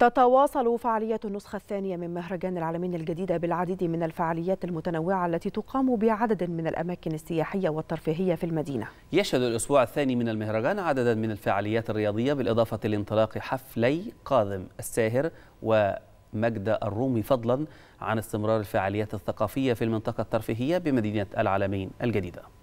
تتواصل فعالية النسخة الثانية من مهرجان العالمين الجديدة بالعديد من الفعاليات المتنوعة التي تقام بعدد من الأماكن السياحية والترفيهية في المدينة يشهد الأسبوع الثاني من المهرجان عددا من الفعاليات الرياضية بالإضافة لانطلاق حفلي قادم الساهر ومجد الرومي فضلا عن استمرار الفعاليات الثقافية في المنطقة الترفيهية بمدينة العالمين الجديدة